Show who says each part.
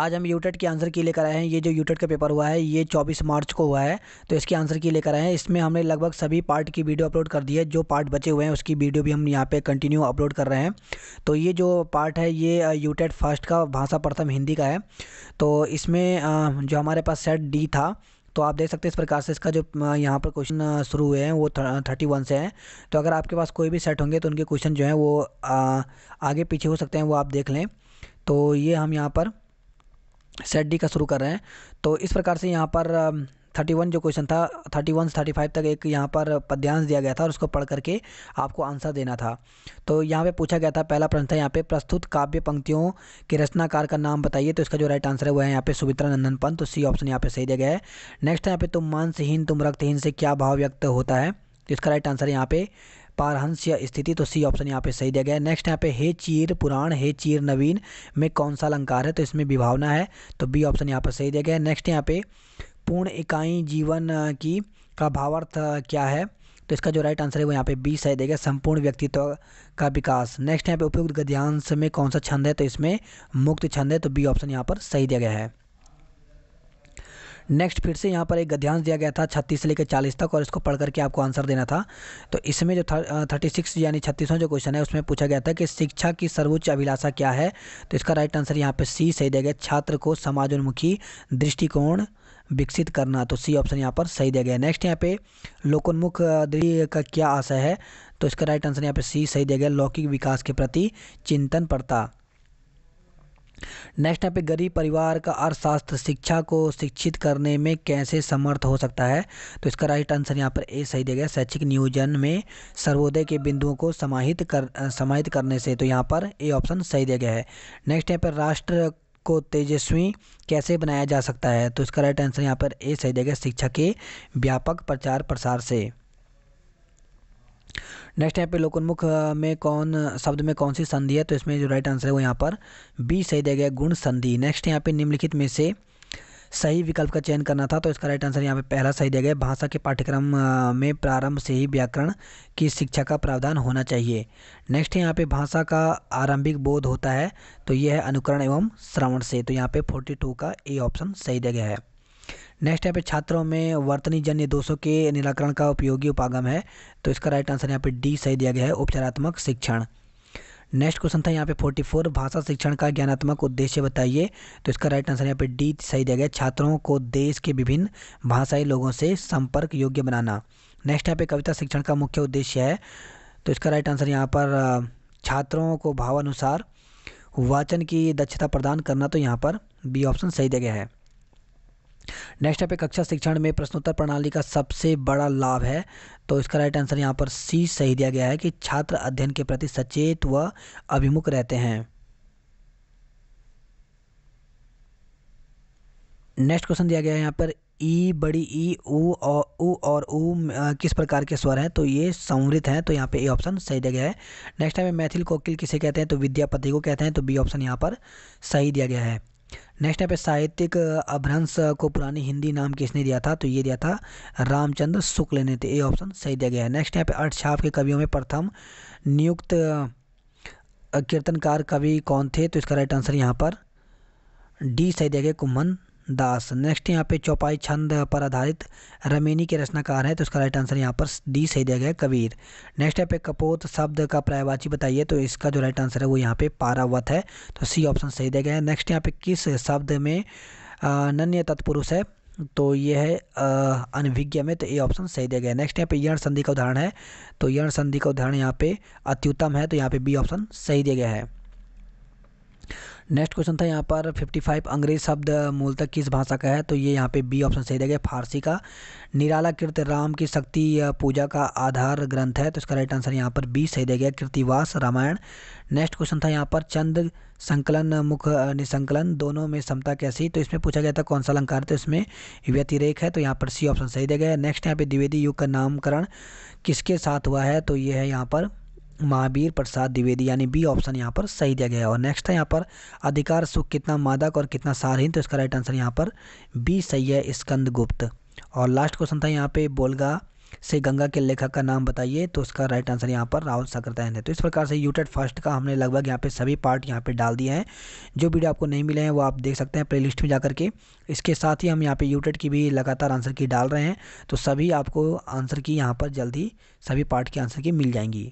Speaker 1: आज हम UTET e के आंसर की लेकर आए हैं ये जो यूटेट e का पेपर हुआ है ये 24 मार्च को हुआ है तो इसके आंसर की लेकर आए हैं इसमें हमने लगभग सभी पार्ट की वीडियो अपलोड कर दी है जो पार्ट बचे हुए हैं उसकी वीडियो भी हम यहाँ पे कंटिन्यू अपलोड कर रहे हैं तो ये जो पार्ट है ये यूटेट फर्स्ट e का भाषा प्रथम हिंदी का है तो इसमें जो हमारे पास सेट डी था तो आप देख सकते हैं इस प्रकार से इसका जो यहाँ पर क्वेश्चन शुरू हुए हैं वो थर्टी वन से हैं तो अगर आपके पास कोई भी सेट होंगे तो उनके क्वेश्चन जो हैं वो आ, आगे पीछे हो सकते हैं वो आप देख लें तो ये हम यहाँ पर सेट डी का शुरू कर रहे हैं तो इस प्रकार से यहाँ पर थर्टी वन जो क्वेश्चन था थर्टी वन से थर्टी फाइव तक एक यहाँ पर पद्यांश दिया गया था और उसको पढ़ करके आपको आंसर देना था तो यहाँ पे पूछा गया था पहला प्रश्न था यहाँ पे प्रस्तुत काव्य पंक्तियों के रचनाकार का नाम बताइए तो इसका जो राइट आंसर है वो है यहाँ पे सुमित्रा नंदन पंत तो सी ऑप्शन यहाँ पे सही दिया गया है नेक्स्ट है यहाँ पे तुम मानसहीन तुम रक्तहीन से क्या भाव व्यक्त होता है तो इसका राइट आंसर यहाँ पे पारहंस या स्थिति तो सी ऑप्शन यहाँ पे सही दिया गया है नेक्स्ट यहाँ पे हे चीर पुराण हे चीर नवीन में कौन सा अलंकार है तो इसमें विभावना है तो बी ऑप्शन यहाँ पर सही दिया गया है नेक्स्ट यहाँ पे पूर्ण इकाई जीवन की का भावार्थ क्या है तो इसका जो राइट आंसर है वो यहाँ पे बी सही देगा संपूर्ण व्यक्तित्व का विकास नेक्स्ट यहाँ पे उपयुक्त गद्यांश में कौन सा छंद है तो इसमें मुक्त छंद है तो बी ऑप्शन यहाँ पर सही दिया गया है नेक्स्ट फिर से यहाँ पर एक गद्यांश दिया गया था छत्तीस से लेकर चालीस तक और इसको पढ़ करके आपको आंसर देना था तो इसमें जो थर्टी सिक्स यानी छत्तीसवां जो क्वेश्चन है उसमें पूछा गया था कि शिक्षा की सर्वोच्च अभिलाषा क्या है तो इसका राइट आंसर यहाँ पर सी सही दिया गया छात्र को समाजोन्मुखी दृष्टिकोण विकसित करना तो सी ऑप्शन यहाँ पर सही दिया गया नेक्स्ट यहाँ पे लोकोन्मुख का क्या आशय है तो इसका राइट आंसर यहाँ पे सी सही दिया गया लौकिक विकास के प्रति चिंतन पड़ता नेक्स्ट यहाँ पे गरीब परिवार का अर्थशास्त्र शिक्षा को शिक्षित करने में कैसे समर्थ हो सकता है तो इसका राइट आंसर यहाँ पर ए सही दिया गया शैक्षिक नियोजन में सर्वोदय के बिंदुओं को समाहित कर समाहित करने से तो यहाँ पर ए ऑप्शन सही दिया गया है नेक्स्ट यहाँ पर राष्ट्र को तेजस्वी कैसे बनाया जा सकता है तो इसका राइट आंसर यहाँ पर ए सही गया शिक्षा के व्यापक प्रचार प्रसार से नेक्स्ट यहाँ पे लोकोन्मुख में कौन शब्द में कौन सी संधि है तो इसमें जो राइट आंसर है वो यहाँ पर बी सही दिया गया गुण संधि नेक्स्ट यहाँ पे निम्नलिखित में से सही विकल्प का चयन करना था तो इसका राइट आंसर यहाँ पे पहला सही दिया गया भाषा के पाठ्यक्रम में प्रारंभ से ही व्याकरण की शिक्षा का प्रावधान होना चाहिए नेक्स्ट यहाँ पे भाषा का आरंभिक बोध होता है तो यह है अनुकरण एवं श्रवण से तो यहाँ पे 42 का ए ऑप्शन सही दिया गया है नेक्स्ट यहाँ पे छात्रों में वर्तनी जन्य दोषों के निराकरण का उपयोगी उपागम है तो इसका राइट आंसर यहाँ पे डी सही दिया गया है उपचारात्मक शिक्षण नेक्स्ट क्वेश्चन था यहाँ पे 44 भाषा शिक्षण का ज्ञानात्मक उद्देश्य बताइए तो इसका राइट आंसर यहाँ पे डी सही दिया गया छात्रों को देश के विभिन्न भाषाई लोगों से संपर्क योग्य बनाना नेक्स्ट यहाँ पे कविता शिक्षण का मुख्य उद्देश्य है तो इसका राइट आंसर यहाँ पर छात्रों को भावानुसार वाचन की दक्षता प्रदान करना तो यहाँ पर बी ऑप्शन सही दिया गया है नेक्स्ट है कक्षा शिक्षण में प्रश्नोत्तर प्रणाली का सबसे बड़ा लाभ है तो इसका राइट आंसर यहाँ पर सी सही दिया गया है कि छात्र अध्ययन के प्रति सचेत व अभिमुख रहते हैं नेक्स्ट क्वेश्चन दिया गया है यहाँ पर ई e बड़ी ई e, ऊ और ऊ और ऊ किस प्रकार के स्वर हैं तो ये संवृत हैं तो यहाँ पे ए ऑप्शन सही दिया गया है नेक्स्ट टाइम मैथिल कोकिल किसे कहते हैं तो विद्यापति को कहते हैं तो बी ऑप्शन यहाँ पर सही दिया गया है नेक्स्ट यहाँ पे साहित्यिक अभ्रंश को पुरानी हिंदी नाम किसने दिया था तो ये दिया था रामचंद्र शुक्ल ने तो ये ऑप्शन सही दिया गया है नेक्स्ट यहाँ पे अर्थछाप के कवियों में प्रथम नियुक्त कीर्तनकार कवि कौन थे तो इसका राइट आंसर यहाँ पर डी सही दिया गया कुम्भन दास नेक्स्ट यहाँ पे चौपाई छंद पर आधारित रमेनी के रचनाकार हैं तो इसका राइट आंसर यहाँ पर डी सही दिया गया कबीर नेक्स्ट यहाँ पे कपोत शब्द का प्रायवाची बताइए तो इसका जो राइट आंसर है वो यहाँ पे पारावत है तो सी ऑप्शन सही दिया गया है नेक्स्ट यहाँ पे किस शब्द में अन्य तत्पुरुष है तो ये है अनभिज्ञ में तो ये ऑप्शन सही दिया गया नेक्स्ट यहाँ पे यण संधि का उदाहरण है तो यण संधि का उदाहरण यहाँ पे अत्युत्तम है तो यहाँ पे बी ऑप्शन सही दिया गया है नेक्स्ट क्वेश्चन था यहाँ पर 55 अंग्रेज शब्द मूलतः किस भाषा का है तो ये यहाँ पे बी ऑप्शन सही रहेगा फारसी का निराला कृत राम की शक्ति पूजा का आधार ग्रंथ है तो इसका राइट आंसर यहाँ पर बी सही रहेगा कृतिवास रामायण नेक्स्ट क्वेश्चन था यहाँ पर चंद संकलन मुख निसंकलन दोनों में समता कैसी तो इसमें पूछा गया था कौन सा अलंकार तो इसमें व्यतिरेक है तो यहाँ पर सी ऑप्शन सही रहेगा नेक्स्ट यहाँ पे द्विवेदी युग का नामकरण किसके साथ हुआ है तो ये है यहाँ पर महावीर प्रसाद द्विवेदी यानी बी ऑप्शन यहाँ पर सही दिया गया है और नेक्स्ट है यहाँ पर अधिकार सुख कितना मादक और कितना सारहीन तो इसका राइट आंसर यहाँ पर बी सही है स्कंद गुप्त और लास्ट क्वेश्चन था यहाँ पे बोलगा से गंगा के लेखक का नाम बताइए तो उसका राइट आंसर यहाँ पर राहुल सकरतैन है तो इस प्रकार से यूटेड फर्स्ट का हमने लगभग यहाँ पे सभी पार्ट यहाँ पे डाल दिए हैं जो वीडियो आपको नहीं मिले हैं वो आप देख सकते हैं प्लेलिस्ट में जाकर के इसके साथ ही हम यहाँ पे यूटेड की भी लगातार आंसर की डाल रहे हैं तो सभी आपको आंसर की यहाँ पर जल्द सभी पार्ट की आंसर की मिल जाएंगी